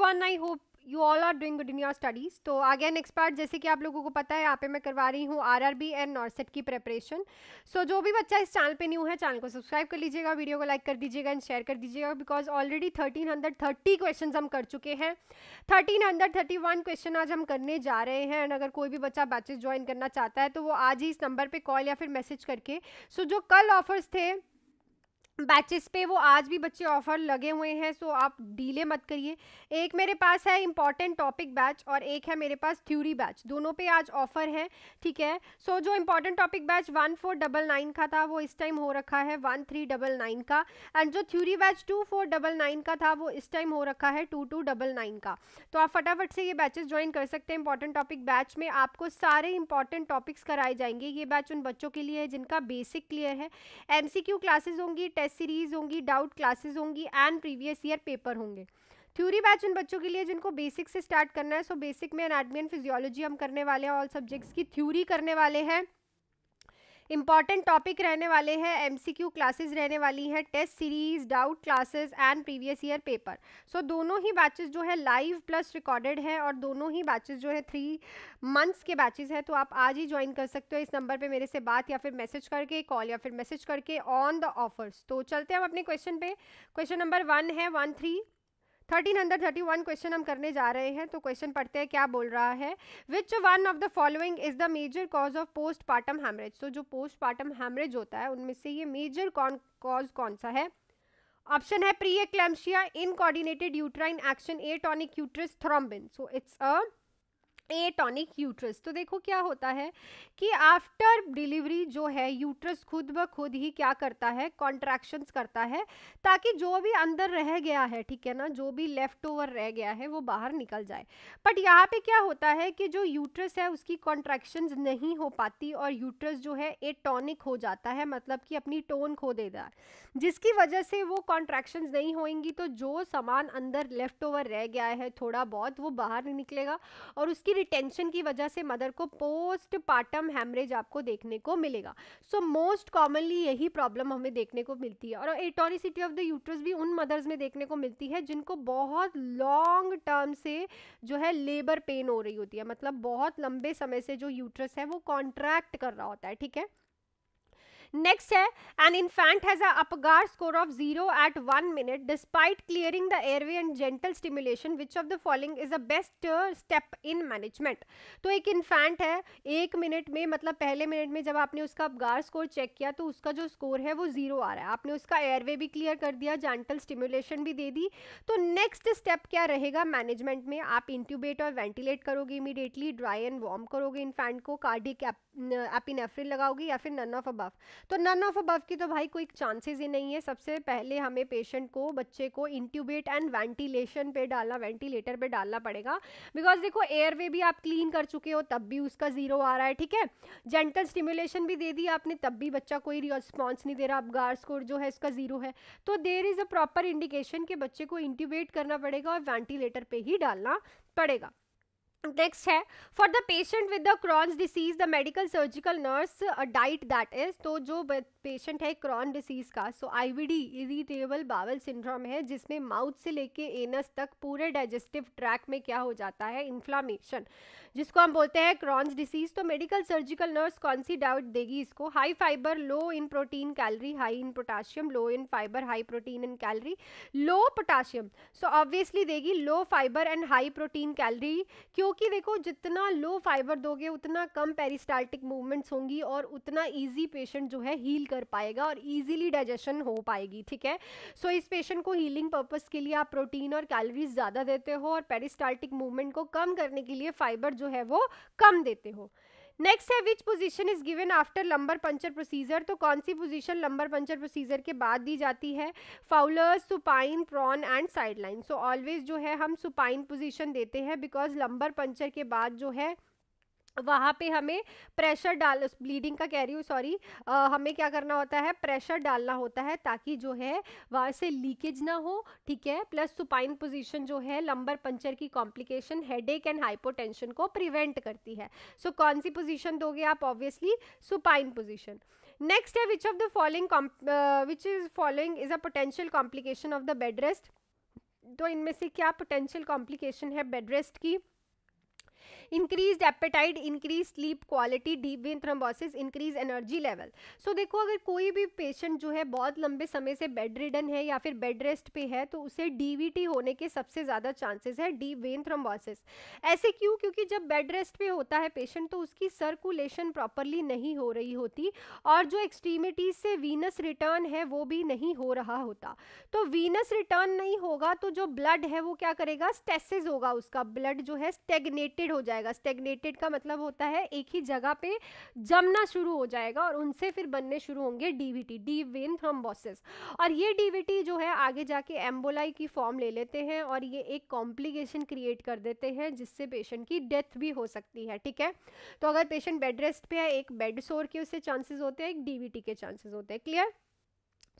one I hope you all are doing good in your studies तो again expert जैसे कि आप लोगों को पता है यहाँ पे मैं करवा रही हूँ R R B and NORCET की प्रेपरेशन सो so, जो भी बच्चा इस चैनल पे न्यू है चैनल को सब्सक्राइब कर लीजिएगा वीडियो को लाइक कर दीजिएगा एंड शेयर कर दीजिएगा because already thirteen hundred thirty question हम कर चुके हैं thirteen hundred thirty one question आज हम करने जा रहे हैं एंड अगर कोई भी बच्चा बैचेज ज्वाइन करना चाहता है तो वो आज ही इस नंबर पर कॉल या फिर मैसेज करके सो so, जो कल ऑफर्स थे बैचेस पे वो आज भी बच्चे ऑफर लगे हुए हैं सो आप डीले मत करिए एक मेरे पास है इम्पॉर्टेंट टॉपिक बैच और एक है मेरे पास थ्योरी बैच दोनों पे आज ऑफर है ठीक है सो so, जो important topic batch one four double nine का था वो इस टाइम हो रखा है वन थ्री डबल नाइन का एंड जो theory batch two four double nine का था वो इस टाइम हो रखा है टू टू डबल नाइन का तो आप फटाफट से ये बैचेस ज्वाइन कर सकते हैं इम्पॉर्टेंट टॉपिक बैच में आपको सारे इंपॉर्टेंट टॉपिक्स कराए जाएंगे ये बैच उन बच्चों के लिए है जिनका बेसिक क्लियर है एम सी क्लासेज होंगी टेस्ट टेस्ट सीरीज होंगी डाउट क्लासेज होंगी एंड प्रीवियस ईयर पेपर होंगे थ्योरी बैच उन बच्चों के लिए जिनको बेसिक से स्टार्ट करना है सो बेसिक में अनाटमी एंड फिजियोलॉजी हम करने वाले हैं ऑल सब्जेक्ट्स की थ्योरी करने वाले हैं इंपॉर्टेंट टॉपिक रहने वाले हैं एमसीक्यू क्लासेस रहने वाली हैं test series doubt classes and previous year paper so दोनों ही बैचेस जो है लाइव प्लस रिकॉर्डेड है और दोनों ही बैचेस जो है थ्री मंथ्स के बैचेस हैं तो आप आज ही ज्वाइन कर सकते हो इस नंबर पर मेरे से बात या फिर मैसेज करके कॉल या फिर मैसेज करके ऑन द ऑफर्स तो चलते हैं हम अपने क्वेश्चन पे क्वेश्चन नंबर वन है one three thirteen hundred thirty one question हम करने जा रहे हैं तो क्वेश्चन पढ़ते हैं क्या बोल रहा है which one of the following is the major cause of post partum haemorrhage तो जो पोस्ट पार्टम हैमरेज होता है उनमें से ये मेजर कौन कॉज कौन सा है ऑप्शन है pre eclampsia uncoordinated uterine action tonic uterus thrombin so it's a a tonic uterus तो देखो क्या होता है कि आफ्टर डिलीवरी जो है यूट्रस खुद ब खुद ही क्या करता है कॉन्ट्रैक्शंस करता है ताकि जो भी अंदर रह गया है ठीक है ना जो भी लेफ्ट ओवर रह गया है वो बाहर निकल जाए बट यहाँ पे क्या होता है कि जो यूट्रस है उसकी कॉन्ट्रैक्शंस नहीं हो पाती और यूट्रस जो है ए टॉनिक हो जाता है मतलब कि अपनी टोन खो देगा जिसकी वजह से वो कॉन्ट्रैक्शन नहीं होएंगी तो जो सामान अंदर लेफ्ट ओवर रह गया है थोड़ा बहुत वो बाहर निकलेगा और उसकी रिटेंशन की वजह से मदर को पोस्ट पार्टम हेमरेज आपको देखने को मिलेगा सो मोस्ट कॉमनली यही प्रॉब्लम हमें देखने को मिलती है और एटोरिसिटी ऑफ द यूट्रस भी उन मदर्स में देखने को मिलती है जिनको बहुत लॉन्ग टर्म से जो है लेबर पेन हो रही होती है मतलब बहुत लंबे समय से जो यूट्रस है वो कॉन्ट्रैक्ट कर रहा होता है ठीक है नेक्स्ट है an infant has Apgar score of zero at one minute despite clearing the airway and gentle stimulation which of the following is a best step in management तो एक इन्फेंट है एक मिनट में मतलब पहले मिनट में जब आपने उसका अपगार स्कोर चेक किया तो उसका जो स्कोर है वो जीरो आ रहा है आपने उसका एयरवे भी क्लियर कर दिया जेंटल स्टिमुलेशन भी दे दी तो नेक्स्ट स्टेप क्या रहेगा मैनेजमेंट में आप इंट्यूबेट और वेंटिलेट करोगे इमीडिएटली ड्राई एंड वार्म करोगे इन्फेंट को कार्डिक एपिनेफ्रिन लगाओगे या फिर नन ऑफ अबव तो नन ऑफ अबव की तो भाई कोई चांसेस ही नहीं है सबसे पहले हमें पेशेंट को बच्चे को इंट्यूबेट एंड वेंटिलेशन पे डालना वेंटिलेटर पे डालना पड़ेगा बिकॉज देखो एयर वे भी आप क्लीन कर चुके हो तब भी उसका जीरो आ रहा है ठीक है जेंटल स्टिमुलेशन भी दे दी आपने तब भी बच्चा कोई रिस्पॉन्स नहीं दे रहा अब गार स्कोर जो है इसका जीरो है तो there is a proper indication कि बच्चे को इंट्यूबेट करना पड़ेगा और वेंटिलेटर पर ही डालना पड़ेगा नेक्स्ट है for the patient with the Crohn's disease the medical surgical nurse diet that is तो जो पेशेंट है क्रॉन डिसीज का so IBD irritable bowel syndrome है जिसमें माउथ से लेके एनस तक पूरे डाइजेस्टिव ट्रैक में क्या हो जाता है इन्फ्लामेशन जिसको हम बोलते हैं क्रॉन्स डिसीज तो मेडिकल सर्जिकल नर्स कौन सी डाउट देगी इसको high fibre low in protein calorie high in potassium low in fibre high protein in calorie low potassium so obviously देगी low fibre and high protein calorie क्योंकि देखो जितना लो fibre दोगे उतना कम पेरिस्टाल्टिक मूवमेंट्स होंगी और उतना ईजी पेशेंट जो है हील कर पाएगा और ईजिली डाइजेशन हो पाएगी ठीक है सो so, इस पेशेंट को हीलिंग पर्पज़ के लिए आप प्रोटीन और कैलरीज ज़्यादा देते हो और पेरिस्टाल्टिक मूवमेंट को कम करने के लिए फाइबर जो जो है वो कम देते हो नेक्स्ट है which position is given after lumbar puncture procedure तो कौन सी पोजीशन लंबर पंचर प्रोसीजर के बाद दी जाती है Fowler's supine prone and side lying so always जो है हम सुपाइन पोजीशन देते हैं बिकॉज लंबर पंचर के बाद जो है वहाँ पे हमें प्रेशर डाल ब्लीडिंग का कह रही हूँ सॉरी हमें क्या करना होता है प्रेशर डालना होता है ताकि जो है वहाँ से लीकेज ना हो ठीक है प्लस सुपाइन पोजीशन जो है लंबर पंचर की कॉम्प्लिकेशन हेडेक एंड हाइपोटेंशन को प्रिवेंट करती है सो so, कौन सी पोजीशन दोगे आप ऑब्वियसली सुपाइन पोजीशन नेक्स्ट है which of the following which is following is a potential complication of the bed rest तो इनमें से क्या पोटेंशियल कॉम्प्लिकेशन है बेड रेस्ट की increase appetite increase sleep quality deep vein thrombosis increase energy level so देखो अगर कोई भी पेशेंट जो है बहुत लंबे समय से बेड रिडन है या फिर बेड रेस्ट पे है तो उसे डी होने के सबसे ज़्यादा चांसेस है डीप वेन थ्रम्बोसिस ऐसे क्यों क्योंकि जब बेड रेस्ट पे होता है पेशेंट तो उसकी सर्कुलेशन प्रॉपरली नहीं हो रही होती और जो एक्सट्रीमिटीज से वीनस रिटर्न है वो भी नहीं हो रहा होता तो वीनस रिटर्न नहीं होगा तो जो ब्लड है वो क्या करेगा स्टेसिस होगा उसका ब्लड जो है स्टेगनेटेड हो जाएगा जाएगा स्टेगनेटेड का मतलब होता है एक ही जगह पे जमना शुरू हो जाएगा और उनसे फिर बनने शुरू होंगे डीवीटी डी वेन थ्रोम्बोसिस और ये डीवीटी जो है आगे जाके एम्बोलाई की फॉर्म ले लेते हैं और ये एक कॉम्प्लिकेशन क्रिएट कर देते हैं जिससे पेशेंट की डेथ भी हो सकती है ठीक है तो अगर पेशेंट बेड रेस्ट पे है एक बेड सोर के उससे चांसेस होते हैं एक डीवीटी के चांसेस होते हैं क्लियर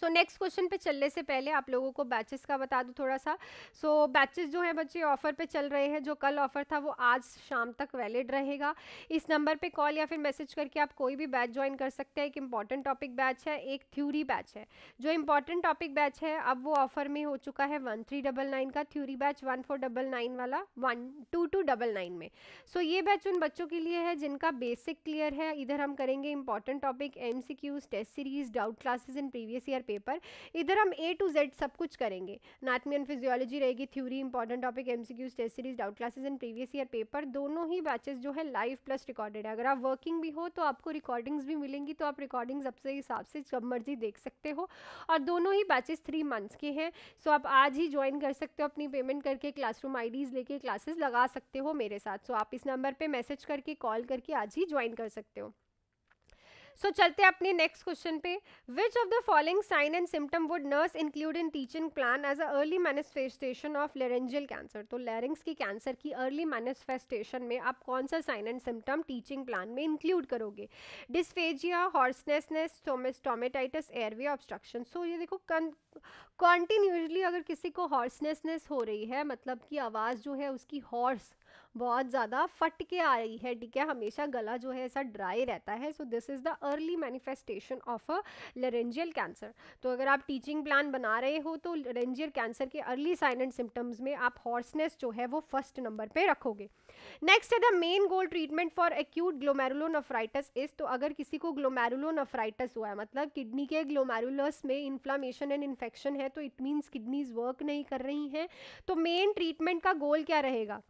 सो नेक्स्ट क्वेश्चन पे चलने से पहले आप लोगों को बैचेस का बता दूँ थोड़ा सा सो so, बैचेस जो हैं बच्चे ऑफर पे चल रहे हैं जो कल ऑफर था वो आज शाम तक वैलिड रहेगा इस नंबर पे कॉल या फिर मैसेज करके आप कोई भी बैच ज्वाइन कर सकते हैं एक इंपॉर्टेंट टॉपिक बैच है एक थ्यूरी बैच है जो इंपॉर्टेंट टॉपिक बैच है अब वो ऑफर में हो चुका है वन थ्री डबल नाइन का theory batch one four double nine वाला one two two double nine में सो so, ये बैच उन बच्चों के लिए है जिनका बेसिक क्लियर है इधर हम करेंगे important topic M test series doubt classes in previous year particular paper इधर हम ए टू जेड सब कुछ करेंगे नाटमी एंड फिजियोलॉजी रहेगी theory important topic M C Qs test series doubt classes and previous year paper दोनों ही batches जो है लाइव प्लस रिकॉर्डेड है अगर आप वर्किंग भी हो तो आपको रिकॉर्डिंग्स भी मिलेंगी तो आप रिकॉर्डिंग्स अपने हिसाब से जब मर्जी देख सकते हो और दोनों ही बैचेस थ्री मंथ्स के हैं सो आप आज ही ज्वाइन कर सकते हो अपनी पेमेंट करके क्लासरूम आईडीज़ लेके क्लासेस लगा सकते हो मेरे साथ सो आप इस नंबर पर मैसेज करके कॉल करके आज ही ज्वाइन कर सकते हो सो चलते हैं अपने नेक्स्ट क्वेश्चन पे which of the following sign and symptom would nurse include in teaching plan as a early manifestation of laryngeal cancer तो लेरिंग्स की कैंसर की अर्ली मैनिफेस्टेशन में आप कौन सा sign and symptom teaching plan में include करोगे dysphagia hoarseness stomatitis airway obstruction so ये देखो कॉन्टिन्यूसली अगर किसी को हॉर्सनेसनेस हो रही है मतलब कि आवाज़ जो है उसकी हॉर्स बहुत ज़्यादा फट के आ रही है ठीक है हमेशा गला जो है ऐसा ड्राई रहता है so this is the early manifestation of a laryngeal cancer तो अगर आप टीचिंग प्लान बना रहे हो तो लरेंजियल कैंसर के अर्ली साइन एंड सिम्टम्स में आप हॉर्सनेस जो है वो फर्स्ट नंबर पर रखोगे नेक्स्ट है the main goal treatment for acute glomerulonephritis is तो अगर किसी को ग्लोमेरुलोनफ्राइटस हुआ है मतलब किडनी के ग्लोमेरुलस में इन्फ्लामेशन एंड इन्फेक्शन है तो इट मीन्स किडनीज वर्क नहीं कर रही हैं तो मेन ट्रीटमेंट का गोल क्या रहेगा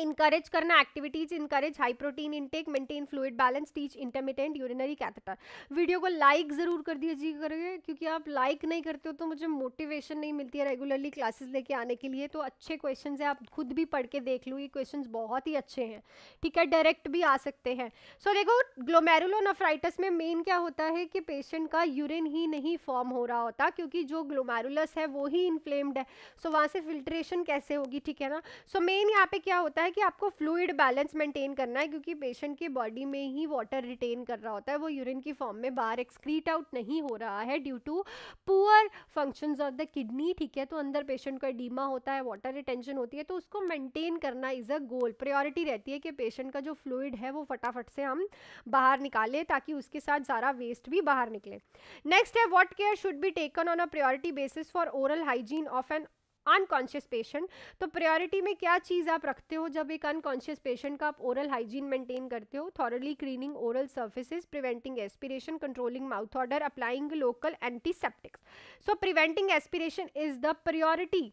इनकरेज करना activities encourage high protein intake maintain fluid balance teach intermittent urinary catheter video को लाइक ज़रूर कर दीजिए करिए क्योंकि आप लाइक नहीं करते हो तो मुझे मोटिवेशन नहीं मिलती है रेगुलरली क्लासेस लेके आने के लिए तो अच्छे क्वेश्चन है आप खुद भी पढ़ के देख लो ये क्वेश्चन बहुत ही अच्छे हैं ठीक है डायरेक्ट भी आ सकते हैं सो so, देखो ग्लोमेरुलोनाफ्राइटस में मेन क्या होता है कि पेशेंट का यूरिन ही नहीं फॉर्म हो रहा होता क्योंकि जो ग्लोमेरुलस है वो ही इन्फ्लेम्ड है सो so, वहाँ से फिल्ट्रेशन कैसे होगी ठीक है ना सो मेन यहाँ पे क्या होता है होता है कि आपको फ्लूइड बैलेंस मेंटेन करना है क्योंकि पेशेंट के बॉडी में ही वाटर रिटेन कर रहा होता है वो यूरिन की फॉर्म में बाहर एक्सक्रीट आउट नहीं हो रहा है due to poor functions of the kidney ठीक है तो अंदर पेशेंट का डीमा होता है वाटर रिटेंशन होती है तो उसको मेंटेन करना इज़ अ गोल प्रायोरिटी रहती है कि पेशेंट का जो फ्लूइड है वो फटाफट से हम बाहर निकालें ताकि उसके साथ सारा वेस्ट भी बाहर निकले नेक्स्ट है what care should be taken on a priority basis for oral hygiene of an unconscious patient तो प्रायोरिटी में क्या चीज़ आप रखते हो जब एक अनकॉन्शियस पेशेंट का आप ओरल हाइजीन मेंटेन करते हो thoroughly cleaning oral surfaces preventing aspiration controlling mouth odour applying local antiseptics so preventing aspiration is the priority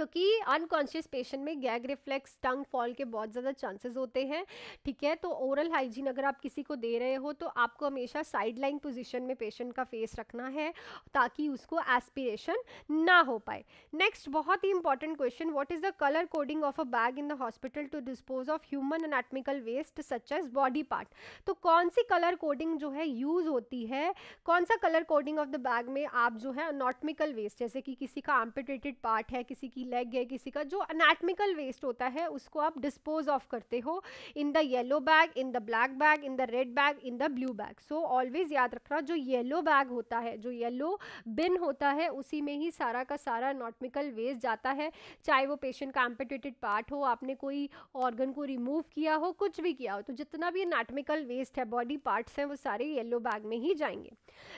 क्योंकि अनकॉन्शियस पेशेंट में गैग रिफ्लेक्स टंग फॉल के बहुत ज़्यादा चांसेस होते हैं ठीक है तो ओरल हाइजीन अगर आप किसी को दे रहे हो तो आपको हमेशा साइड लाइन पोजिशन में पेशेंट का फेस रखना है ताकि उसको एस्पिरेशन ना हो पाए नेक्स्ट बहुत ही important question what is the colour coding of a bag in the hospital to dispose of human anatomical waste such as body part तो कौन सी कलर कोडिंग जो है यूज़ होती है कौन सा colour coding of the bag में आप जो है अनाटमिकल वेस्ट जैसे कि किसी का एम्पिटेटेड पार्ट है किसी की लेग है किसी का जो अनाटमिकल वेस्ट होता है उसको आप डिस्पोज ऑफ करते हो in the yellow bag in the black bag in the red bag in the blue bag so always याद रखना जो येलो बैग होता है जो येलो बिन होता है उसी में ही सारा का सारा अनाटमिकल वेस्ट जाता है चाहे वो पेशेंट का एम्पिटेटेड पार्ट हो आपने कोई ऑर्गन को रिमूव किया हो कुछ भी किया हो तो जितना भी अनाटमिकल वेस्ट है बॉडी पार्ट्स हैं वो सारे येलो बैग में ही जाएंगे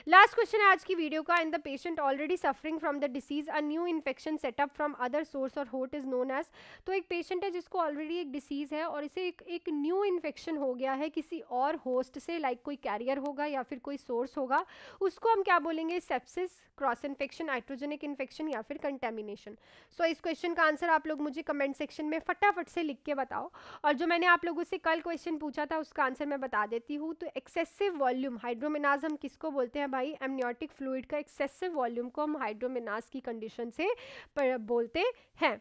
लास्ट क्वेश्चन है आज की वीडियो का in the patient already suffering from the disease a new infection set up from other particular source और होट इज़ नोन एज तो एक पेशेंट है जिसको ऑलरेडी एक डिसीज़ है और इसे एक एक न्यू इन्फेक्शन हो गया है किसी और होस्ट से लाइक like कोई कैरियर होगा या फिर कोई सोर्स होगा उसको हम क्या बोलेंगे sepsis cross infection iatrogenic infection या फिर कंटेमिनेशन सो so, इस क्वेश्चन का आंसर आप लोग मुझे कमेंट सेक्शन में फटाफट से लिख के बताओ और जो मैंने आप लोगों से कल क्वेश्चन पूछा था उसका आंसर मैं बता देती हूँ तो एक्सेसिव वॉल्यूम हाइड्रोमिनाज हम किसको बोलते हैं भाई एमनियोटिक फ्लूड का एक्सेसिव वॉल्यूम को हम हाइड्रोमिनाज की कंडीशन से बोलते हैं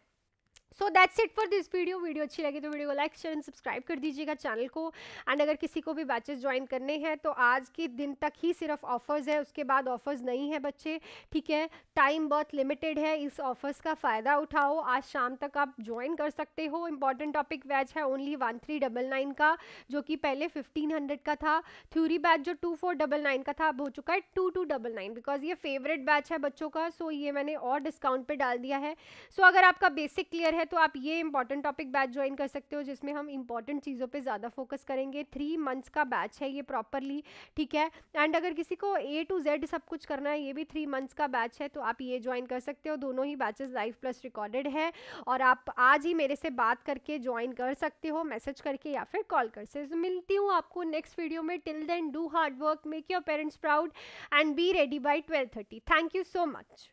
so that's it for this video video अच्छी लगी तो वीडियो को लाइक शेयर एंड सब्सक्राइब कर दीजिएगा चैनल को एंड अगर किसी को भी बैचेस ज्वाइन करने हैं तो आज के दिन तक ही सिर्फ ऑफर्स है उसके बाद ऑफर्स नहीं है बच्चे ठीक है टाइम बहुत लिमिटेड है इस ऑफर्स का फ़ायदा उठाओ आज शाम तक आप ज्वाइन कर सकते हो इंपॉर्टेंट टॉपिक बैच है only one three double nine का जो कि पहले फिफ्टीन हंड्रेड का था थ्यूरी बैच जो टू फोर डबल नाइन का था अब हो चुका है two two double nine because ये फेवरेट बैच है बच्चों का सो so ये मैंने और डिस्काउंट पर डाल दिया है सो so अगर आपका बेसिक क्लियर है है तो आप ये इंपॉर्टेंट टॉपिक बैच ज्वाइन कर सकते हो जिसमें हम इंपॉर्टेंट चीज़ों पे ज़्यादा फोकस करेंगे थ्री मंथ्स का बैच है ये प्रॉपरली ठीक है एंड अगर किसी को ए टू जेड सब कुछ करना है ये भी थ्री मंथ्स का बैच है तो आप ये ज्वाइन कर सकते हो दोनों ही बैचेस लाइव प्लस रिकॉर्डेड है और आप आज ही मेरे से बात करके ज्वाइन कर सकते हो मैसेज करके या फिर कॉल कर सकते मिलती हूँ आपको नेक्स्ट वीडियो में till then do hard work make your parents proud and be ready by twelve thirty thank you so much